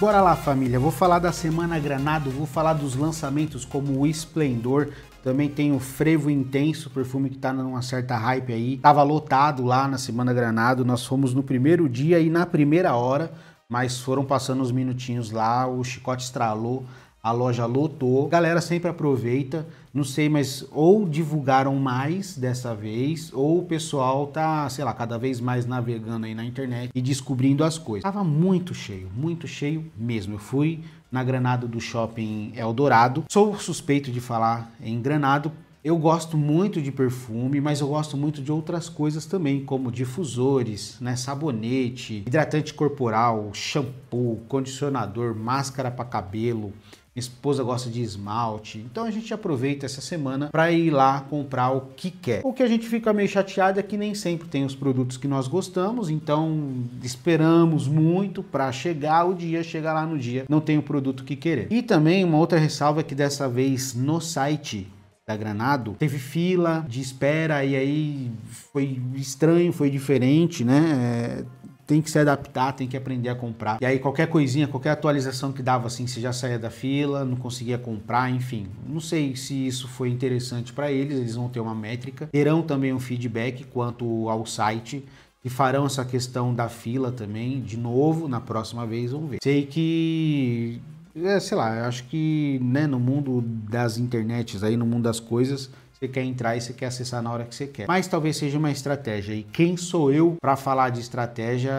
Bora lá, família. Vou falar da Semana Granado, vou falar dos lançamentos como o Esplendor. Também tem o Frevo Intenso, perfume que tá numa certa hype aí. Tava lotado lá na Semana Granado. Nós fomos no primeiro dia e na primeira hora. Mas foram passando os minutinhos lá, o chicote estralou, a loja lotou. A galera sempre aproveita, não sei, mas ou divulgaram mais dessa vez, ou o pessoal tá, sei lá, cada vez mais navegando aí na internet e descobrindo as coisas. Tava muito cheio, muito cheio mesmo. Eu fui na Granado do Shopping Eldorado. Sou suspeito de falar em Granado eu gosto muito de perfume, mas eu gosto muito de outras coisas também, como difusores, né, sabonete, hidratante corporal, shampoo, condicionador, máscara para cabelo. Minha esposa gosta de esmalte, então a gente aproveita essa semana para ir lá comprar o que quer. O que a gente fica meio chateado é que nem sempre tem os produtos que nós gostamos, então esperamos muito para chegar o dia, chegar lá no dia, não tem o produto que querer. E também uma outra ressalva é que dessa vez no site da Granado, teve fila de espera e aí foi estranho, foi diferente, né? É, tem que se adaptar, tem que aprender a comprar. E aí qualquer coisinha, qualquer atualização que dava assim, você já saía da fila, não conseguia comprar, enfim. Não sei se isso foi interessante para eles, eles vão ter uma métrica, terão também um feedback quanto ao site e farão essa questão da fila também de novo na próxima vez, vamos ver. Sei que é, sei lá, acho que né, no mundo das internets, aí no mundo das coisas, você quer entrar e você quer acessar na hora que você quer. Mas talvez seja uma estratégia. E quem sou eu para falar de estratégia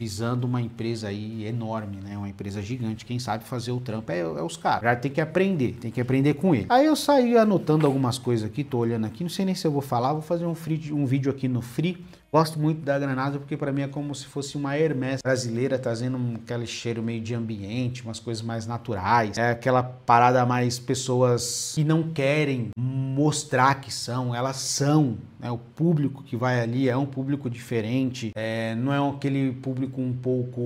visando uma empresa aí enorme, né? Uma empresa gigante. Quem sabe fazer o trampo é, é os caras. Já tem que aprender, tem que aprender com ele. Aí eu saí anotando algumas coisas aqui, tô olhando aqui, não sei nem se eu vou falar, vou fazer um, free, um vídeo aqui no Free Gosto muito da granada porque para mim é como se fosse uma Hermès brasileira, trazendo aquele cheiro meio de ambiente, umas coisas mais naturais. É aquela parada mais pessoas que não querem mostrar que são, elas são. Né? O público que vai ali é um público diferente, é, não é aquele público um pouco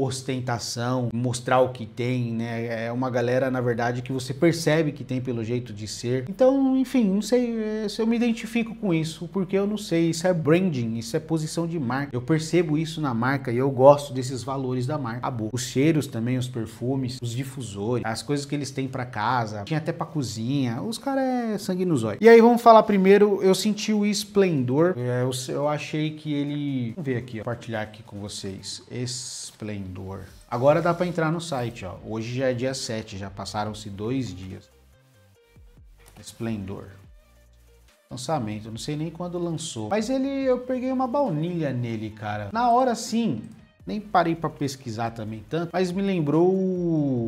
ostentação, mostrar o que tem, né? É uma galera, na verdade, que você percebe que tem pelo jeito de ser. Então, enfim, não sei eh, se eu me identifico com isso, porque eu não sei, isso é branding, isso isso é posição de marca. Eu percebo isso na marca e eu gosto desses valores da marca. Acabou. Os cheiros também, os perfumes, os difusores, as coisas que eles têm para casa, tinha até para cozinha. Os caras é sangue nos olhos. E aí vamos falar primeiro, eu senti o esplendor. É, eu, eu achei que ele... Vamos ver aqui, ó, compartilhar aqui com vocês. Esplendor. Agora dá para entrar no site, ó. Hoje já é dia 7, já passaram-se dois dias. Esplendor lançamento, não sei nem quando lançou. Mas ele, eu peguei uma baunilha nele, cara. Na hora sim, nem parei para pesquisar também tanto, mas me lembrou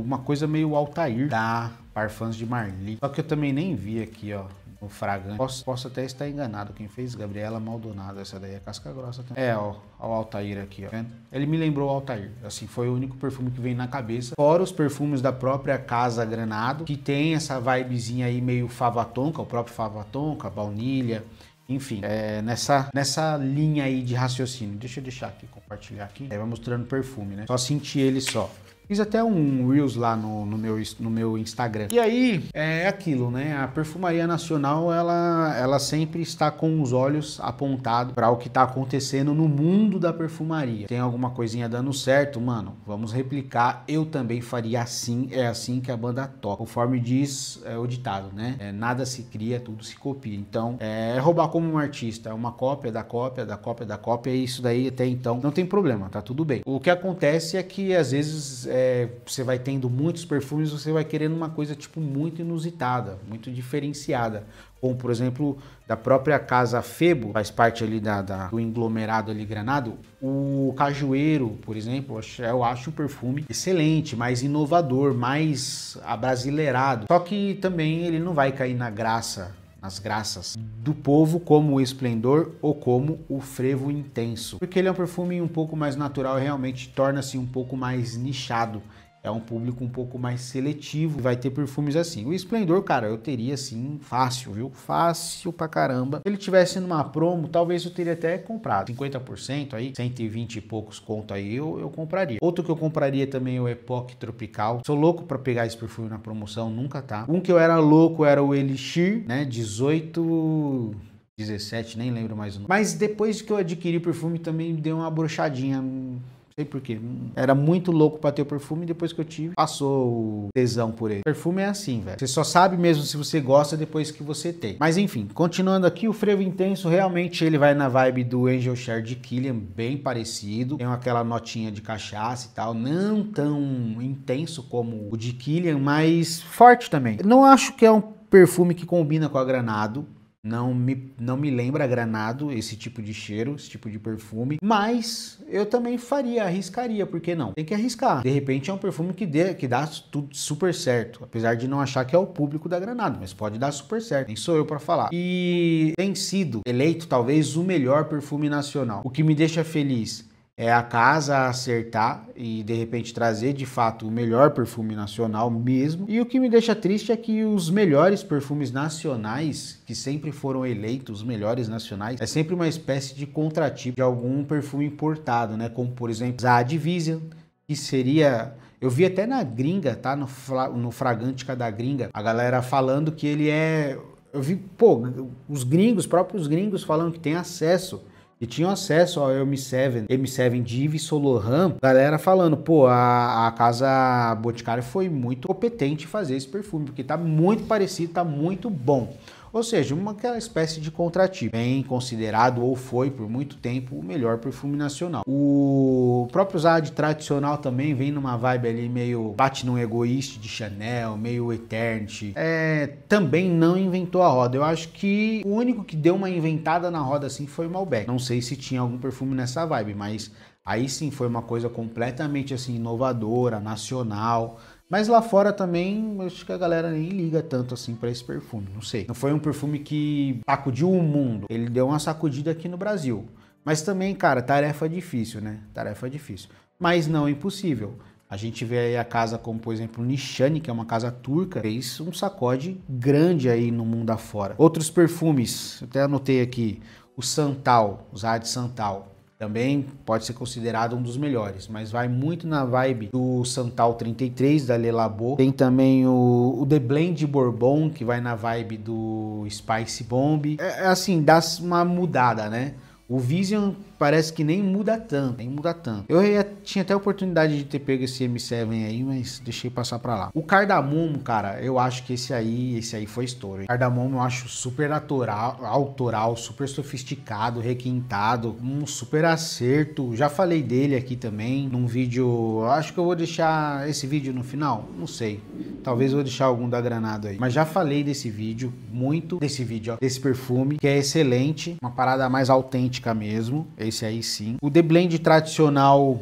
uma coisa meio Altair da Parfums de Marli. Só que eu também nem vi aqui, ó, o Fragante. Posso, posso até estar enganado. Quem fez? Gabriela Maldonado. Essa daí é casca grossa também. É, ó, ó o Altair aqui, ó. Tá ele me lembrou o Altair. Assim, foi o único perfume que veio na cabeça. Fora os perfumes da própria Casa Granado, que tem essa vibezinha aí meio favatonca, o próprio favatonca, baunilha enfim, é, nessa, nessa linha aí de raciocínio. Deixa eu deixar aqui, compartilhar aqui. Aí é, vai mostrando perfume, né? Só senti ele só. Fiz até um Reels lá no, no, meu, no meu Instagram. E aí, é aquilo, né? A Perfumaria Nacional, ela, ela sempre está com os olhos apontados para o que está acontecendo no mundo da perfumaria. Tem alguma coisinha dando certo, mano? Vamos replicar. Eu também faria assim. É assim que a banda toca. Conforme diz é, o ditado, né? É, nada se cria, tudo se copia. Então, é, é roubar como um artista. É uma cópia da cópia, da cópia, da cópia. E isso daí até então não tem problema, tá tudo bem. O que acontece é que às vezes... É, é, você vai tendo muitos perfumes, você vai querendo uma coisa tipo muito inusitada, muito diferenciada. Como, por exemplo, da própria casa Febo, faz parte ali da, da do englomerado ali granado, o Cajueiro, por exemplo, eu acho um perfume excelente, mais inovador, mais abrasileirado. Só que também ele não vai cair na graça nas graças do povo, como o esplendor ou como o frevo intenso. Porque ele é um perfume um pouco mais natural e realmente torna-se um pouco mais nichado é um público um pouco mais seletivo, vai ter perfumes assim. O Esplendor, cara, eu teria assim, fácil, viu? Fácil pra caramba. Se ele tivesse numa promo, talvez eu teria até comprado. 50% aí, 120 e poucos conto aí, eu, eu compraria. Outro que eu compraria também é o Epoch Tropical. Sou louco pra pegar esse perfume na promoção, nunca tá. Um que eu era louco era o Elixir, né? 18... 17, nem lembro mais o nome. Mas depois que eu adquiri o perfume, também deu uma brochadinha hum, sei porquê. Era muito louco pra ter o perfume e depois que eu tive, passou o tesão por ele. Perfume é assim, velho. Você só sabe mesmo se você gosta depois que você tem. Mas enfim, continuando aqui, o frevo intenso realmente ele vai na vibe do Angel Share de Killian, bem parecido. Tem aquela notinha de cachaça e tal. Não tão intenso como o de Killian, mas forte também. Não acho que é um perfume que combina com a Granado. Não me, não me lembra granado esse tipo de cheiro, esse tipo de perfume, mas eu também faria, arriscaria, por que não? Tem que arriscar. De repente é um perfume que, dê, que dá tudo super certo, apesar de não achar que é o público da granado, mas pode dar super certo, nem sou eu para falar. E tem sido eleito talvez o melhor perfume nacional, o que me deixa feliz é a casa acertar e de repente trazer de fato o melhor perfume nacional mesmo. E o que me deixa triste é que os melhores perfumes nacionais, que sempre foram eleitos os melhores nacionais, é sempre uma espécie de contratipo de algum perfume importado, né? Como por exemplo, a Division, que seria eu vi até na gringa, tá? No, no Fragântica da gringa, a galera falando que ele é. Eu vi, pô, os gringos, próprios gringos falando que tem acesso e tinham acesso ao M7, M7 Div, Solohan, galera falando, pô, a, a casa Boticário foi muito competente em fazer esse perfume, porque tá muito parecido, tá muito bom ou seja, uma aquela espécie de contratipo, bem considerado ou foi por muito tempo o melhor perfume nacional. O próprio Zad tradicional também vem numa vibe ali meio bate num egoísta de Chanel, meio Eternity. É, também não inventou a roda. Eu acho que o único que deu uma inventada na roda assim foi o Malbec. Não sei se tinha algum perfume nessa vibe, mas aí sim foi uma coisa completamente assim inovadora, nacional. Mas lá fora também, acho que a galera nem liga tanto assim para esse perfume, não sei. Não foi um perfume que sacudiu o mundo. Ele deu uma sacudida aqui no Brasil. Mas também, cara, tarefa difícil, né? Tarefa difícil. Mas não impossível. A gente vê aí a casa como, por exemplo, Nishani, que é uma casa turca, fez um sacode grande aí no mundo afora. Outros perfumes, até anotei aqui, o Santal, o de Santal também pode ser considerado um dos melhores, mas vai muito na vibe do Santal 33 da Lelabo. Tem também o, o The Blend Bourbon, que vai na vibe do Spice Bomb. É, é assim, dá uma mudada, né? O Vision parece que nem muda tanto, nem muda tanto. Eu ia, tinha até a oportunidade de ter pego esse M7 aí, mas deixei passar pra lá. O Cardamomo, cara, eu acho que esse aí, esse aí foi story. Cardamomo eu acho super natural, autoral, super sofisticado, requintado, um super acerto. Já falei dele aqui também, num vídeo, acho que eu vou deixar esse vídeo no final, não sei. Talvez eu vou deixar algum da Granado aí. Mas já falei desse vídeo, muito desse vídeo, ó, desse perfume, que é excelente, uma parada mais autêntica mesmo. É esse aí sim. O The Blend tradicional,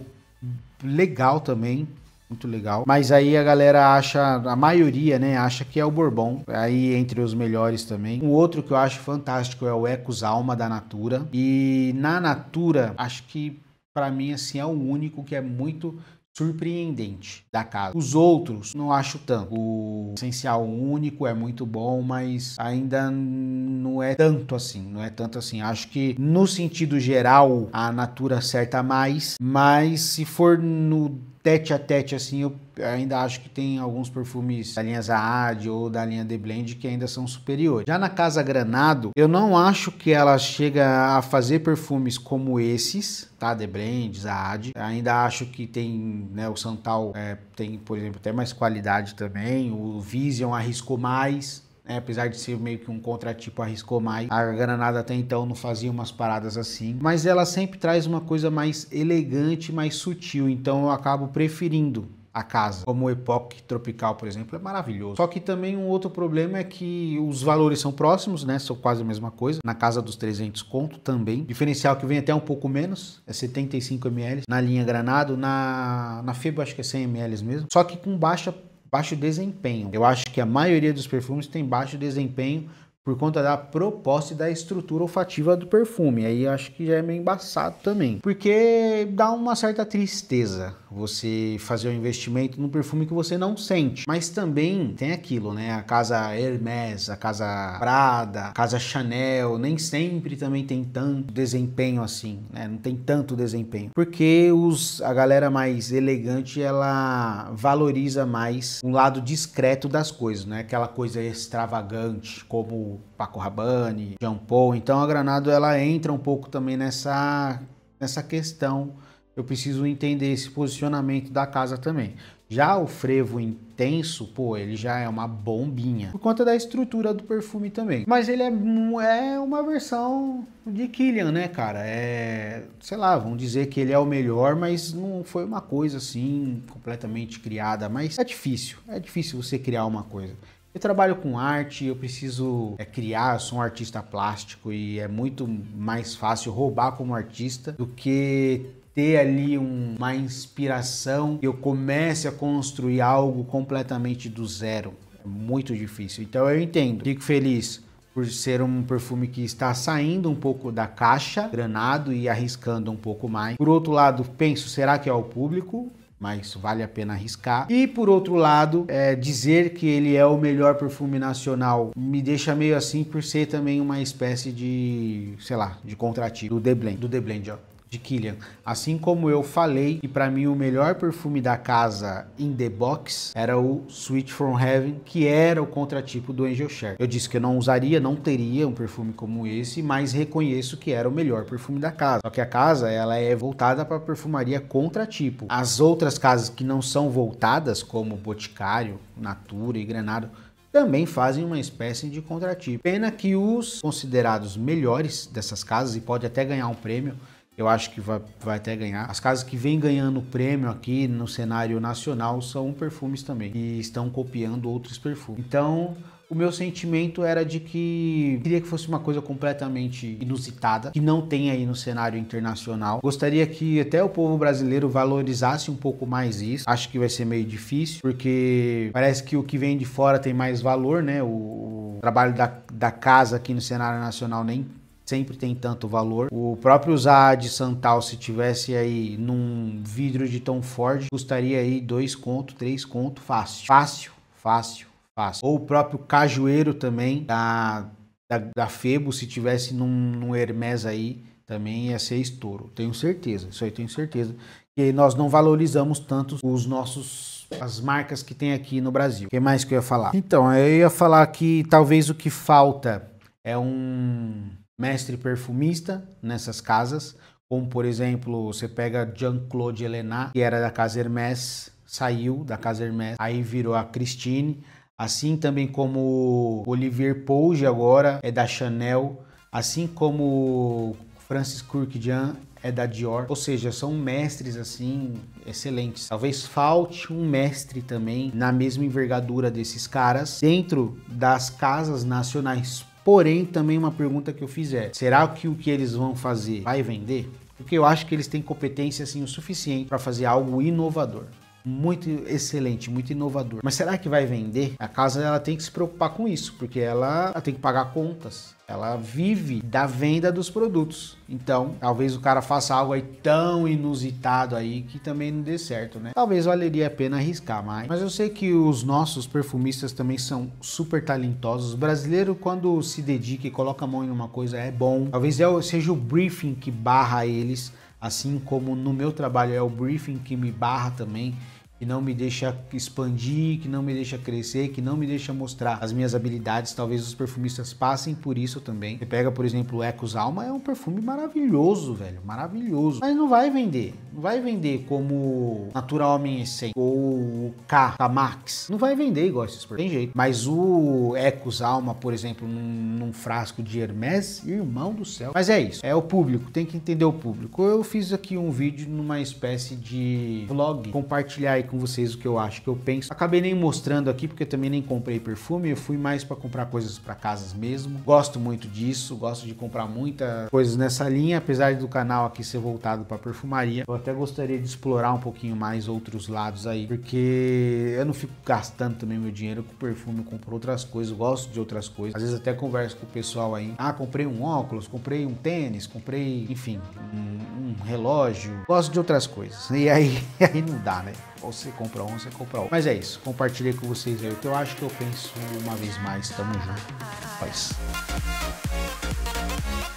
legal também. Muito legal. Mas aí a galera acha, a maioria, né, acha que é o Bourbon. Aí entre os melhores também. Um outro que eu acho fantástico é o Ecos Alma da Natura. E na Natura, acho que para mim assim é o único que é muito surpreendente da casa. Os outros não acho tanto. O essencial único é muito bom, mas ainda não é tanto assim, não é tanto assim. Acho que no sentido geral a Natura acerta mais, mas se for no tete a tete, assim, eu ainda acho que tem alguns perfumes da linha Zaad ou da linha The Blend que ainda são superiores. Já na Casa Granado, eu não acho que ela chega a fazer perfumes como esses, tá? The Blend, Zaad. Ainda acho que tem, né, o Santal é, tem, por exemplo, até mais qualidade também. O Vision arriscou mais, né? Apesar de ser meio que um contratipo arriscou mais. A Granada até então não fazia umas paradas assim, mas ela sempre traz uma coisa mais elegante, mais sutil, então eu acabo preferindo a casa, como o Epoch Tropical, por exemplo, é maravilhoso. Só que também um outro problema é que os valores são próximos, né? São quase a mesma coisa. Na casa dos 300 conto também. Diferencial que vem até um pouco menos, é 75 ml. Na linha Granado, na, na Febo acho que é 100 ml mesmo. Só que com baixa baixo desempenho. Eu acho que a maioria dos perfumes tem baixo desempenho por conta da proposta e da estrutura olfativa do perfume. Aí acho que já é meio embaçado também. Porque dá uma certa tristeza você fazer um investimento num perfume que você não sente. Mas também tem aquilo, né? A casa Hermès, a casa Prada, a casa Chanel, nem sempre também tem tanto desempenho assim, né? Não tem tanto desempenho. Porque os, a galera mais elegante, ela valoriza mais um lado discreto das coisas, né? Aquela coisa extravagante, como Paco Rabanne, Jean Paul. Então a Granado ela entra um pouco também nessa, nessa questão. Eu preciso entender esse posicionamento da casa também. Já o frevo intenso, pô, ele já é uma bombinha. Por conta da estrutura do perfume também. Mas ele é, é uma versão de Killian, né, cara? É. Sei lá, vamos dizer que ele é o melhor, mas não foi uma coisa assim completamente criada. Mas é difícil. É difícil você criar uma coisa. Eu trabalho com arte, eu preciso é, criar, eu sou um artista plástico e é muito mais fácil roubar como artista do que ter ali um, uma inspiração e eu comece a construir algo completamente do zero. É muito difícil. Então eu entendo. Fico feliz por ser um perfume que está saindo um pouco da caixa, granado e arriscando um pouco mais. Por outro lado, penso, será que é o público? mas vale a pena arriscar. E por outro lado, é, dizer que ele é o melhor perfume nacional me deixa meio assim por ser também uma espécie de, sei lá, de contrativo do The Blend, do The Blend, ó de Killian. Assim como eu falei e para mim o melhor perfume da casa in the box era o Sweet From Heaven, que era o contratipo do Angel Share. Eu disse que eu não usaria, não teria um perfume como esse, mas reconheço que era o melhor perfume da casa. Só que a casa, ela é voltada para perfumaria contratipo. As outras casas que não são voltadas, como Boticário, Natura e Granado, também fazem uma espécie de contratipo. Pena que os considerados melhores dessas casas, e pode até ganhar um prêmio, eu acho que vai, vai até ganhar. As casas que vêm ganhando prêmio aqui no cenário nacional são perfumes também e estão copiando outros perfumes. Então, o meu sentimento era de que queria que fosse uma coisa completamente inusitada, que não tem aí no cenário internacional. Gostaria que até o povo brasileiro valorizasse um pouco mais isso. Acho que vai ser meio difícil, porque parece que o que vem de fora tem mais valor, né? O, o trabalho da, da casa aqui no cenário nacional nem sempre tem tanto valor. O próprio de Santal, se tivesse aí num vidro de Tom Ford, custaria aí dois conto, três conto, fácil. Fácil, fácil, fácil. Ou o próprio Cajueiro também, da, da, da Febo, se tivesse num, num Hermes aí, também ia ser estouro. Tenho certeza, isso aí tenho certeza. E nós não valorizamos tanto os nossos as marcas que tem aqui no Brasil. O que mais que eu ia falar? Então, eu ia falar que talvez o que falta é um mestre perfumista nessas casas, como por exemplo, você pega Jean-Claude Helena, que era da Casa Hermès, saiu da Casa Hermès, aí virou a Christine, assim também como Olivier Pouge agora é da Chanel, assim como Francis Kurkdjian é da Dior, ou seja, são mestres assim excelentes. Talvez falte um mestre também na mesma envergadura desses caras dentro das casas nacionais Porém, também uma pergunta que eu fiz é: será que o que eles vão fazer vai vender? Porque eu acho que eles têm competência assim o suficiente para fazer algo inovador muito excelente, muito inovador. Mas será que vai vender? A casa ela tem que se preocupar com isso, porque ela, ela tem que pagar contas. Ela vive da venda dos produtos. Então, talvez o cara faça algo aí tão inusitado aí que também não dê certo, né? Talvez valeria a pena arriscar mais. Mas eu sei que os nossos perfumistas também são super talentosos. O brasileiro, quando se dedica e coloca a mão em uma coisa, é bom. Talvez seja o briefing que barra eles assim como no meu trabalho é o briefing que me barra também que não me deixa expandir, que não me deixa crescer, que não me deixa mostrar as minhas habilidades. Talvez os perfumistas passem por isso também. Você pega, por exemplo, o Ecos Alma, é um perfume maravilhoso, velho, maravilhoso. Mas não vai vender, não vai vender como Natural Essence ou o K, a Max. Não vai vender igual esses perfumes, tem jeito. Mas o Ecos Alma, por exemplo, num, num frasco de Hermes, irmão do céu. Mas é isso, é o público, tem que entender o público. Eu fiz aqui um vídeo numa espécie de vlog, compartilhar com vocês o que eu acho, o que eu penso. Acabei nem mostrando aqui porque também nem comprei perfume, eu fui mais para comprar coisas para casas mesmo. Gosto muito disso, gosto de comprar muitas coisas nessa linha, apesar do canal aqui ser voltado para perfumaria. Eu até gostaria de explorar um pouquinho mais outros lados aí, porque eu não fico gastando também meu dinheiro com perfume, eu compro outras coisas, gosto de outras coisas. Às vezes até converso com o pessoal aí, ah, comprei um óculos, comprei um tênis, comprei, enfim, um, um relógio, gosto de outras coisas. E aí, aí não dá, né? Ou você compra um, você compra outro. Mas é isso, compartilhei com vocês aí o que eu acho, que eu penso uma vez mais. Tamo junto. Paz.